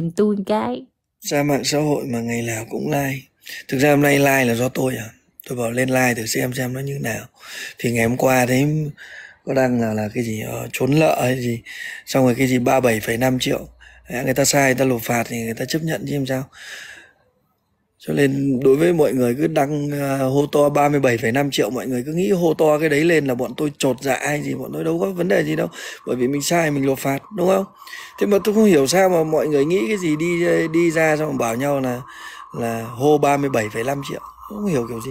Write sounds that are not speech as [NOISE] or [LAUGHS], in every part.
nhìn tôi cái ra mạng xã hội mà ngày nào cũng like thực ra hôm nay like là do tôi à tôi bảo lên like thử xem xem nó như nào thì ngày hôm qua thấy có đăng là là cái gì ờ, trốn lợ hay gì xong rồi cái gì ba bảy phẩy năm triệu người ta sai người ta lột phạt thì người ta chấp nhận chứ làm sao cho nên đối với mọi người cứ đăng à, hô to 37,5 triệu mọi người cứ nghĩ hô to cái đấy lên là bọn tôi trột dạ hay gì bọn tôi đâu có vấn đề gì đâu bởi vì mình sai mình nộp phạt đúng không thế mà tôi không hiểu sao mà mọi người nghĩ cái gì đi đi ra xong bảo nhau là là hô 37,5 triệu không hiểu kiểu gì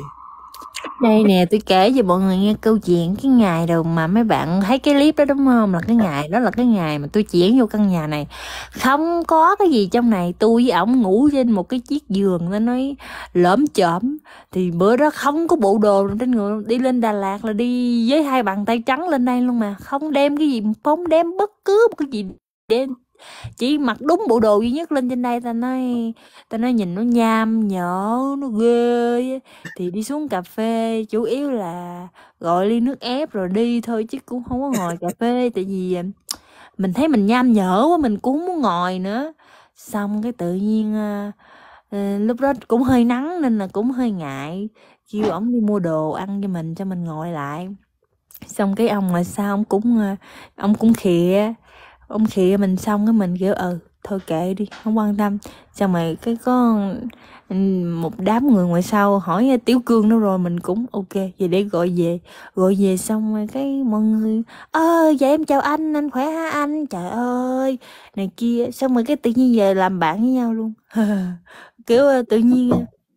đây nè tôi kể cho mọi người nghe câu chuyện cái ngày đầu mà mấy bạn thấy cái clip đó đúng không là cái ngày đó là cái ngày mà tôi chuyển vô căn nhà này không có cái gì trong này tôi với ổng ngủ trên một cái chiếc giường nó nói lõm chởm thì bữa đó không có bộ đồ trên người đi lên Đà Lạt là đi với hai bàn tay trắng lên đây luôn mà không đem cái gì không đem bất cứ một cái gì đến chỉ mặc đúng bộ đồ duy nhất lên trên đây ta nói ta nói nhìn nó nham nhở nó ghê thì đi xuống cà phê chủ yếu là gọi ly nước ép rồi đi thôi chứ cũng không có ngồi cà phê tại vì à, mình thấy mình nham nhở quá mình cũng muốn ngồi nữa xong cái tự nhiên à, ờ, lúc đó cũng hơi nắng nên là cũng hơi ngại kêu ổng đi mua đồ ăn cho mình cho mình ngồi lại xong cái ông mà sao ông cũng ông à, cũng khịa ông khịa mình xong cái mình kêu ừ thôi kệ đi không quan tâm xong mày cái có ừ, một đám người ngoài sau hỏi tiểu cương đó rồi mình cũng ok vậy để gọi về gọi về xong rồi cái mọi người ơ à, dạ em chào anh anh khỏe ha anh trời ơi này kia xong rồi cái tự nhiên về làm bạn với nhau luôn [LAUGHS] kiểu ờ, tự nhiên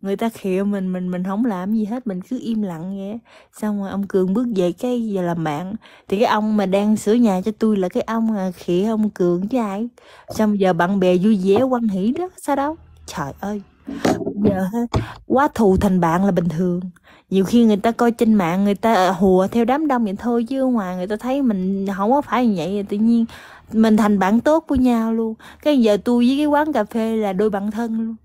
người ta khịa mình mình mình không làm gì hết mình cứ im lặng vậy xong rồi ông cường bước về cái giờ làm bạn thì cái ông mà đang sửa nhà cho tôi là cái ông à, khịa ông cường chứ ai xong giờ bạn bè vui vẻ quan hỷ đó sao đâu trời ơi giờ quá thù thành bạn là bình thường nhiều khi người ta coi trên mạng người ta hùa theo đám đông vậy thôi chứ ngoài người ta thấy mình không có phải như vậy tự nhiên mình thành bạn tốt của nhau luôn cái giờ tôi với cái quán cà phê là đôi bạn thân luôn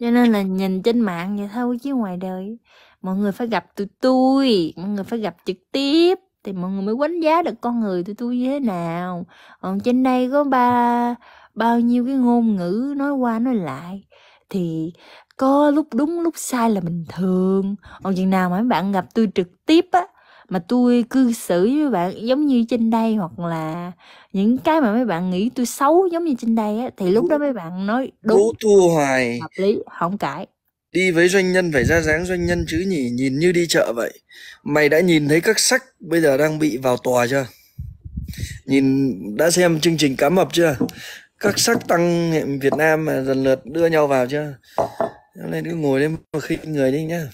cho nên là nhìn trên mạng vậy thôi chứ ngoài đời mọi người phải gặp tụi tôi mọi người phải gặp trực tiếp thì mọi người mới đánh giá được con người tụi tôi như thế nào còn trên đây có ba bao nhiêu cái ngôn ngữ nói qua nói lại thì có lúc đúng lúc sai là bình thường còn chừng nào mà mấy bạn gặp tôi trực tiếp á mà tôi cư xử với bạn giống như trên đây hoặc là những cái mà mấy bạn nghĩ tôi xấu giống như trên đây á thì lúc đó mấy bạn nói đúng Đố thua hoài hợp lý không cãi đi với doanh nhân phải ra dáng doanh nhân chứ nhỉ nhìn như đi chợ vậy mày đã nhìn thấy các sách bây giờ đang bị vào tòa chưa nhìn đã xem chương trình cá mập chưa các sắc tăng Việt Nam mà lần lượt đưa nhau vào chưa Hôm nay cứ ngồi lên mà khinh người đi nhá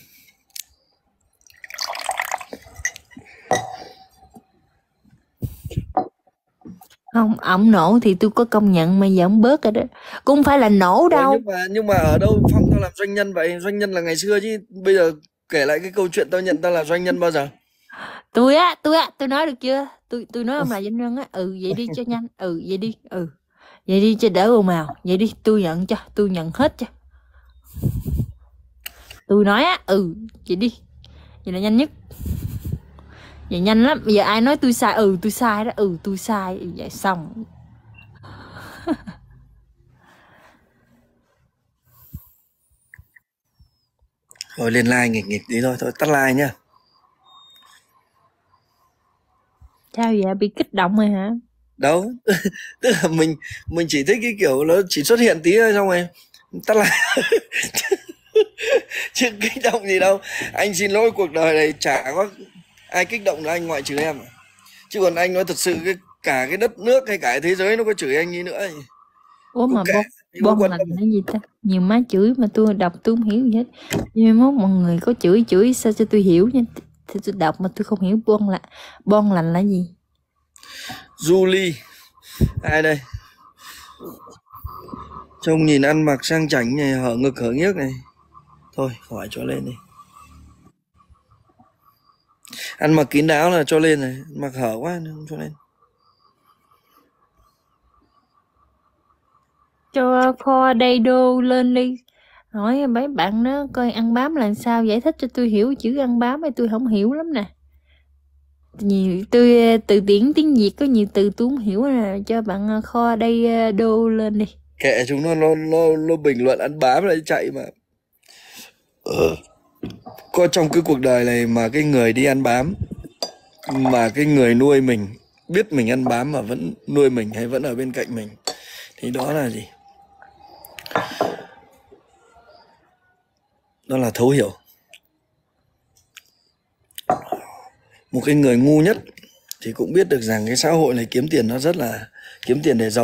không ông nổ thì tôi có công nhận mà giờ ông bớt rồi đó cũng phải là nổ đâu nhưng mà nhưng mà ở đâu phong tao làm doanh nhân vậy doanh nhân là ngày xưa chứ bây giờ kể lại cái câu chuyện tao nhận tao là doanh nhân bao giờ tôi á tôi á tôi nói được chưa tôi tôi nói ông là doanh nhân á ừ vậy đi cho nhanh ừ vậy đi ừ vậy đi cho đỡ ồn ào vậy đi tôi nhận cho tôi nhận hết cho tôi nói á ừ vậy đi vậy là nhanh nhất vậy nhanh lắm bây giờ ai nói tôi sai ừ tôi sai đó ừ tôi sai vậy xong rồi [LAUGHS] lên like nghịch nghịch đi thôi thôi tắt like nhá sao vậy bị kích động rồi hả đâu [LAUGHS] tức là mình mình chỉ thích cái kiểu nó chỉ xuất hiện tí thôi xong rồi tắt lại [LAUGHS] chứ kích động gì đâu anh xin lỗi cuộc đời này chả có ai kích động là anh ngoại trừ em à? chứ còn anh nói thật sự cái cả cái đất nước hay cả thế giới nó có chửi anh đi nữa ấy. Ủa mà okay. bom bom là gì ta? Nhiều má chửi mà tôi đọc tôi không hiểu gì hết. Nhưng mốt mọi người có chửi chửi sao cho tôi hiểu nha. Thì tôi đọc mà tôi không hiểu bom là bom lành là gì. Julie. Ai đây? Trông nhìn ăn mặc sang chảnh này, hở ngực hở nghiếc này. Thôi, hỏi cho lên đi ăn mặc kín đáo là cho lên này mặc hở quá nên không cho lên cho kho đầy đô lên đi hỏi mấy bạn nó coi ăn bám là sao giải thích cho tôi hiểu chữ ăn bám ấy tôi không hiểu lắm nè nhiều tôi ờ, từ tiếng tiếng việt có nhiều từ tôi không hiểu nè à, cho bạn kho đây đô lên đi kệ chúng nó lo lo nó bình luận ăn bám lại chạy mà ừ có trong cái cuộc đời này mà cái người đi ăn bám mà cái người nuôi mình biết mình ăn bám mà vẫn nuôi mình hay vẫn ở bên cạnh mình thì đó là gì đó là thấu hiểu một cái người ngu nhất thì cũng biết được rằng cái xã hội này kiếm tiền nó rất là kiếm tiền để giàu